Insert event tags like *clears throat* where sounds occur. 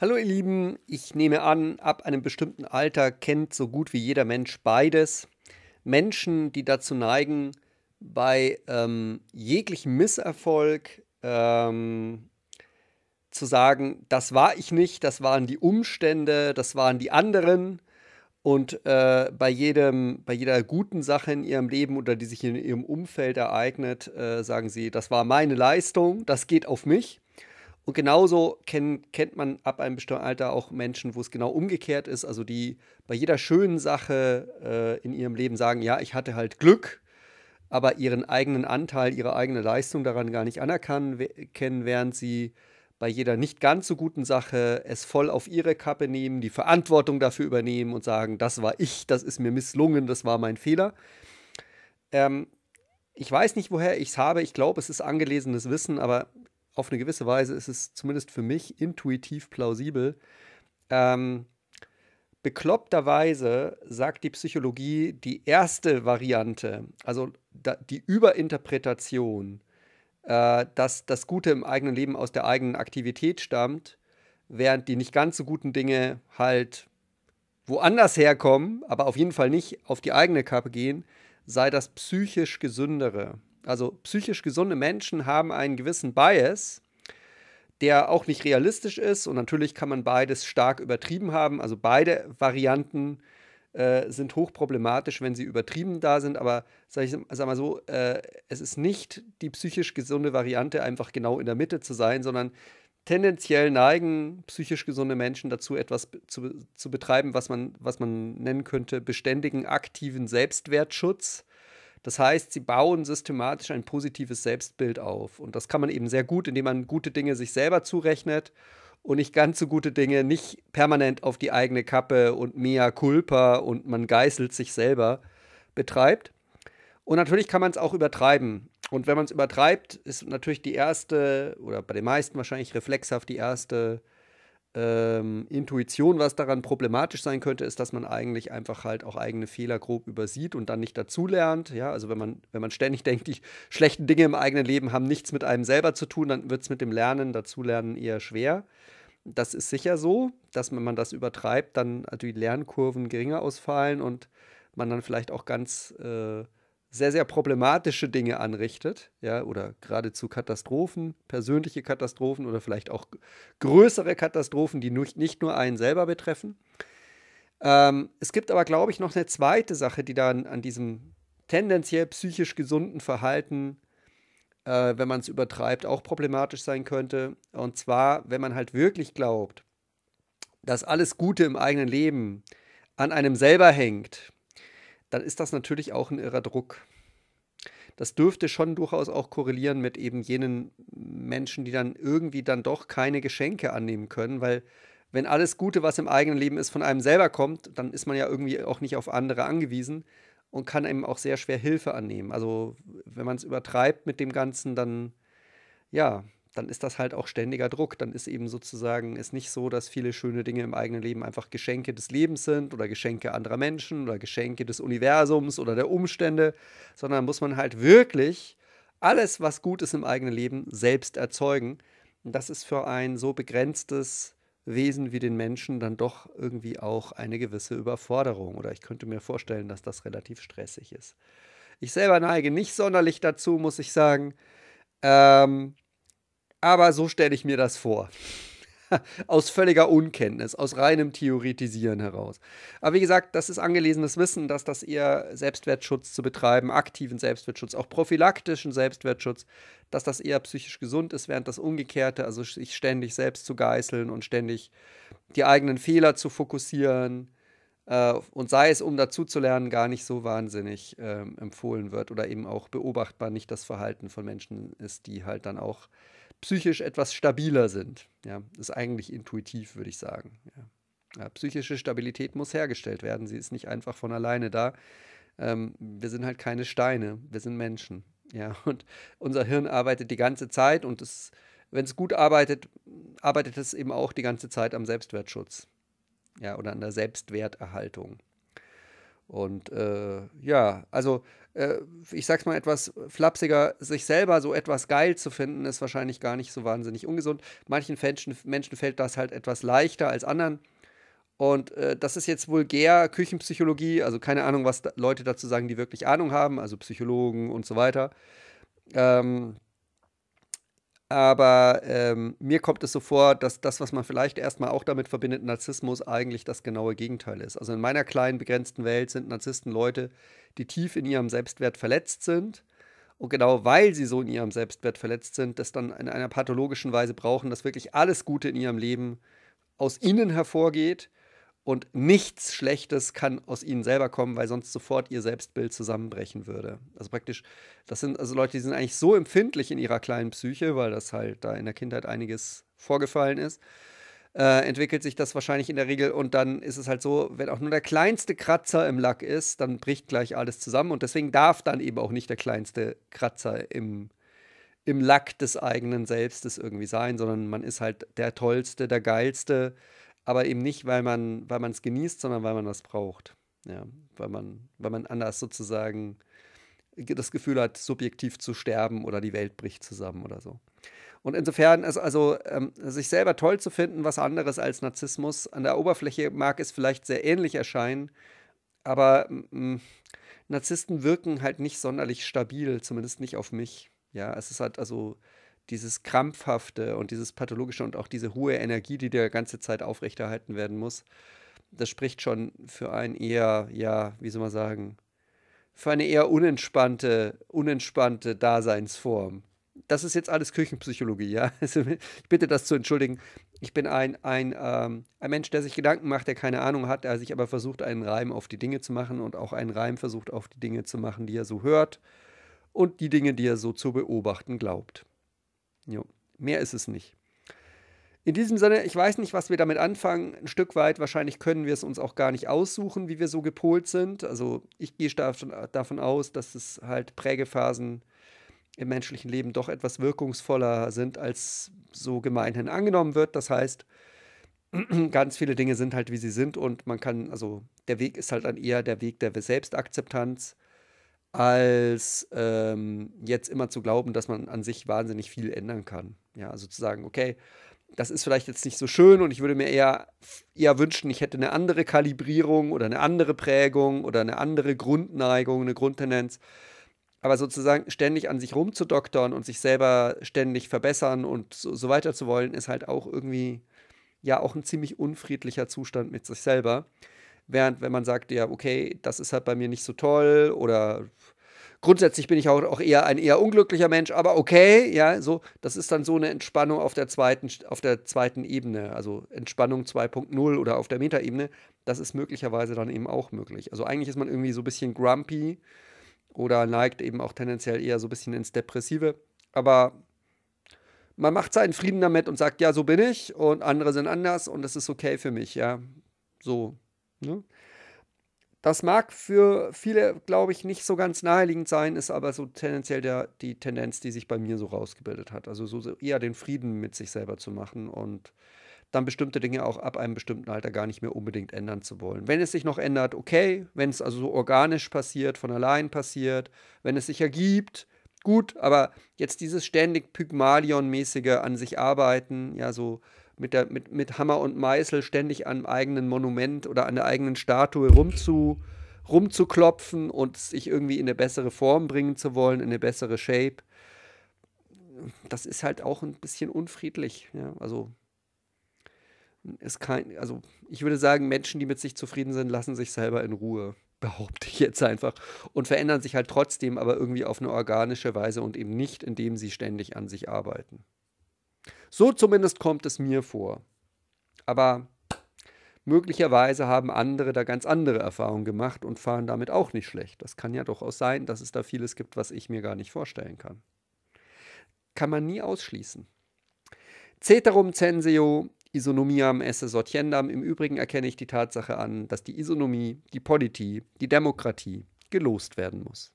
Hallo ihr Lieben, ich nehme an, ab einem bestimmten Alter kennt so gut wie jeder Mensch beides. Menschen, die dazu neigen, bei ähm, jeglichem Misserfolg ähm, zu sagen, das war ich nicht, das waren die Umstände, das waren die anderen. Und äh, bei, jedem, bei jeder guten Sache in ihrem Leben oder die sich in ihrem Umfeld ereignet, äh, sagen sie, das war meine Leistung, das geht auf mich. Und genauso kennt, kennt man ab einem bestimmten Alter auch Menschen, wo es genau umgekehrt ist, also die bei jeder schönen Sache äh, in ihrem Leben sagen, ja, ich hatte halt Glück, aber ihren eigenen Anteil, ihre eigene Leistung daran gar nicht anerkennen, während sie bei jeder nicht ganz so guten Sache es voll auf ihre Kappe nehmen, die Verantwortung dafür übernehmen und sagen, das war ich, das ist mir misslungen, das war mein Fehler. Ähm, ich weiß nicht, woher ich es habe. Ich glaube, es ist angelesenes Wissen, aber auf eine gewisse Weise ist es zumindest für mich intuitiv plausibel. Ähm, bekloppterweise sagt die Psychologie, die erste Variante, also da, die Überinterpretation, äh, dass das Gute im eigenen Leben aus der eigenen Aktivität stammt, während die nicht ganz so guten Dinge halt woanders herkommen, aber auf jeden Fall nicht auf die eigene Kappe gehen, sei das psychisch gesündere. Also psychisch gesunde Menschen haben einen gewissen Bias, der auch nicht realistisch ist. Und natürlich kann man beides stark übertrieben haben. Also beide Varianten äh, sind hochproblematisch, wenn sie übertrieben da sind. Aber sag ich sag mal so, äh, es ist nicht die psychisch gesunde Variante, einfach genau in der Mitte zu sein, sondern tendenziell neigen psychisch gesunde Menschen dazu, etwas zu, zu betreiben, was man, was man nennen könnte, beständigen aktiven Selbstwertschutz. Das heißt, sie bauen systematisch ein positives Selbstbild auf. Und das kann man eben sehr gut, indem man gute Dinge sich selber zurechnet und nicht ganz so gute Dinge nicht permanent auf die eigene Kappe und mea culpa und man geißelt sich selber betreibt. Und natürlich kann man es auch übertreiben. Und wenn man es übertreibt, ist natürlich die erste oder bei den meisten wahrscheinlich reflexhaft die erste ähm, Intuition, was daran problematisch sein könnte, ist, dass man eigentlich einfach halt auch eigene Fehler grob übersieht und dann nicht dazulernt. Ja, also wenn man, wenn man ständig *laughs* denkt, die schlechten Dinge im eigenen Leben haben nichts mit einem selber zu tun, dann wird es mit dem Lernen, Dazulernen eher schwer. Das ist sicher so, dass wenn man das übertreibt, dann die Lernkurven geringer ausfallen und man dann vielleicht auch ganz äh, sehr, sehr problematische Dinge anrichtet, ja, oder geradezu Katastrophen, persönliche Katastrophen oder vielleicht auch größere Katastrophen, die nicht nur einen selber betreffen. Ähm, es gibt aber, glaube ich, noch eine zweite Sache, die dann an diesem tendenziell psychisch gesunden Verhalten, äh, wenn man es übertreibt, auch problematisch sein könnte. Und zwar, wenn man halt wirklich glaubt, dass alles Gute im eigenen Leben an einem selber hängt dann ist das natürlich auch ein irrer Druck. Das dürfte schon durchaus auch korrelieren mit eben jenen Menschen, die dann irgendwie dann doch keine Geschenke annehmen können, weil wenn alles Gute, was im eigenen Leben ist, von einem selber kommt, dann ist man ja irgendwie auch nicht auf andere angewiesen und kann eben auch sehr schwer Hilfe annehmen. Also wenn man es übertreibt mit dem Ganzen, dann ja, dann ist das halt auch ständiger Druck. Dann ist eben sozusagen es nicht so, dass viele schöne Dinge im eigenen Leben einfach Geschenke des Lebens sind oder Geschenke anderer Menschen oder Geschenke des Universums oder der Umstände, sondern muss man halt wirklich alles, was gut ist im eigenen Leben, selbst erzeugen. Und das ist für ein so begrenztes Wesen wie den Menschen dann doch irgendwie auch eine gewisse Überforderung. Oder ich könnte mir vorstellen, dass das relativ stressig ist. Ich selber neige nicht sonderlich dazu, muss ich sagen. Ähm, aber so stelle ich mir das vor. *laughs* aus völliger Unkenntnis, aus reinem Theoretisieren heraus. Aber wie gesagt, das ist angelesenes Wissen, dass das eher Selbstwertschutz zu betreiben, aktiven Selbstwertschutz, auch prophylaktischen Selbstwertschutz, dass das eher psychisch gesund ist, während das Umgekehrte, also sich ständig selbst zu geißeln und ständig die eigenen Fehler zu fokussieren äh, und sei es, um dazuzulernen, gar nicht so wahnsinnig äh, empfohlen wird oder eben auch beobachtbar nicht das Verhalten von Menschen ist, die halt dann auch psychisch etwas stabiler sind. Ja, ist eigentlich intuitiv, würde ich sagen. Ja. Ja, psychische Stabilität muss hergestellt werden. Sie ist nicht einfach von alleine da. Ähm, wir sind halt keine Steine, wir sind Menschen. Ja, *laughs* und unser Hirn arbeitet die ganze Zeit und wenn es gut arbeitet, arbeitet es eben auch die ganze Zeit am Selbstwertschutz. Ja, oder an der Selbstwerterhaltung. Und äh, ja, also äh, ich sag's mal etwas flapsiger, sich selber so etwas geil zu finden, ist wahrscheinlich gar nicht so wahnsinnig ungesund. Manchen Menschen, Menschen fällt das halt etwas leichter als anderen. Und äh, das ist jetzt vulgär Küchenpsychologie, also keine Ahnung, was da Leute dazu sagen, die wirklich Ahnung haben, also Psychologen und so weiter. Ähm, aber ähm, mir kommt es so vor, dass das, was man vielleicht erstmal auch damit verbindet, Narzissmus eigentlich das genaue Gegenteil ist. Also in meiner kleinen, begrenzten Welt sind Narzissten Leute, die tief in ihrem Selbstwert verletzt sind. Und genau weil sie so in ihrem Selbstwert verletzt sind, das dann in einer pathologischen Weise brauchen, dass wirklich alles Gute in ihrem Leben aus innen hervorgeht und nichts Schlechtes kann aus ihnen selber kommen, weil sonst sofort ihr Selbstbild zusammenbrechen würde. Also praktisch, das sind also Leute, die sind eigentlich so empfindlich in ihrer kleinen Psyche, weil das halt da in der Kindheit einiges vorgefallen ist. Äh, entwickelt sich das wahrscheinlich in der Regel und dann ist es halt so, wenn auch nur der kleinste Kratzer im Lack ist, dann bricht gleich alles zusammen und deswegen darf dann eben auch nicht der kleinste Kratzer im, im Lack des eigenen Selbstes irgendwie sein, sondern man ist halt der Tollste, der Geilste, aber eben nicht, weil man weil es genießt, sondern weil man das braucht. Ja, weil man weil man anders sozusagen das Gefühl hat, subjektiv zu sterben oder die Welt bricht zusammen oder so. Und insofern ist also, ähm, sich selber toll zu finden, was anderes als Narzissmus. An der Oberfläche mag es vielleicht sehr ähnlich erscheinen, aber mm, mm, Narzissten wirken halt nicht sonderlich stabil, zumindest nicht auf mich. Ja, es ist halt also dieses Krampfhafte und dieses Pathologische und auch diese hohe Energie, die der ganze Zeit aufrechterhalten werden muss, das spricht schon für ein eher, ja, wie soll man sagen, für eine eher unentspannte, unentspannte Daseinsform. Das ist jetzt alles Küchenpsychologie, ja. *laughs* Also, ich bitte das zu entschuldigen. Ich bin ein, ein, ähm, ein Mensch, der sich Gedanken macht, der keine Ahnung hat, der sich aber versucht, einen Reim auf die Dinge zu machen und auch einen Reim versucht, auf die Dinge zu machen, die er so hört und die Dinge, die er so zu beobachten glaubt. Jo. Mehr ist es nicht. In diesem Sinne, ich weiß nicht, was wir damit anfangen. Ein Stück weit, wahrscheinlich können wir es uns auch gar nicht aussuchen, wie wir so gepolt sind. Also ich gehe davon aus, dass es halt Prägephasen im menschlichen Leben doch etwas wirkungsvoller sind, als so gemeinhin angenommen wird. Das heißt, *clears throat* ganz viele Dinge sind halt, wie sie sind und man kann, also der Weg ist halt dann eher der Weg der Selbstakzeptanz als ähm, jetzt immer zu glauben, dass man an sich wahnsinnig viel ändern kann. Ja, also zu sagen, okay, das ist vielleicht jetzt nicht so schön und ich würde mir eher, eher wünschen, ich hätte eine andere Kalibrierung oder eine andere Prägung oder eine andere Grundneigung, eine Grundtendenz. Aber sozusagen ständig an sich rumzudoktern und sich selber ständig verbessern und so, so weiter zu wollen, ist halt auch irgendwie ja auch ein ziemlich unfriedlicher Zustand mit sich selber. Während wenn man sagt, ja, okay, das ist halt bei mir nicht so toll oder grundsätzlich bin ich auch, auch eher ein eher unglücklicher Mensch, aber okay, ja, so, das ist dann so eine Entspannung auf der zweiten, auf der zweiten Ebene, also Entspannung 2.0 oder auf der Metaebene, das ist möglicherweise dann eben auch möglich. Also eigentlich ist man irgendwie so ein bisschen grumpy oder neigt eben auch tendenziell eher so ein bisschen ins Depressive, aber man macht seinen Frieden damit und sagt, ja, so bin ich und andere sind anders und das ist okay für mich, ja. So, Ne? Das mag für viele, glaube ich, nicht so ganz naheliegend sein, ist aber so tendenziell der, die Tendenz, die sich bei mir so rausgebildet hat. Also so, so eher den Frieden mit sich selber zu machen und dann bestimmte Dinge auch ab einem bestimmten Alter gar nicht mehr unbedingt ändern zu wollen. Wenn es sich noch ändert, okay. Wenn es also so organisch passiert, von allein passiert, wenn es sich ergibt, gut. Aber jetzt dieses ständig Pygmalion-mäßige an sich arbeiten, ja, so mit, der, mit, mit Hammer und Meißel ständig am eigenen Monument oder an der eigenen Statue rumzu, rumzuklopfen und sich irgendwie in eine bessere Form bringen zu wollen, in eine bessere Shape. Das ist halt auch ein bisschen unfriedlich. Ja? Also ist kein, also ich würde sagen, Menschen, die mit sich zufrieden sind, lassen sich selber in Ruhe, *laughs* behaupte ich jetzt einfach, und verändern sich halt trotzdem, aber irgendwie auf eine organische Weise und eben nicht, indem sie ständig an sich arbeiten. So zumindest kommt es mir vor. Aber möglicherweise haben andere da ganz andere Erfahrungen gemacht und fahren damit auch nicht schlecht. Das kann ja durchaus sein, dass es da vieles gibt, was ich mir gar nicht vorstellen kann. Kann man nie ausschließen. Ceterum censeo Isonomiam esse sortiendam. Im Übrigen erkenne ich die Tatsache an, dass die Isonomie, die Politie, die Demokratie gelost werden muss.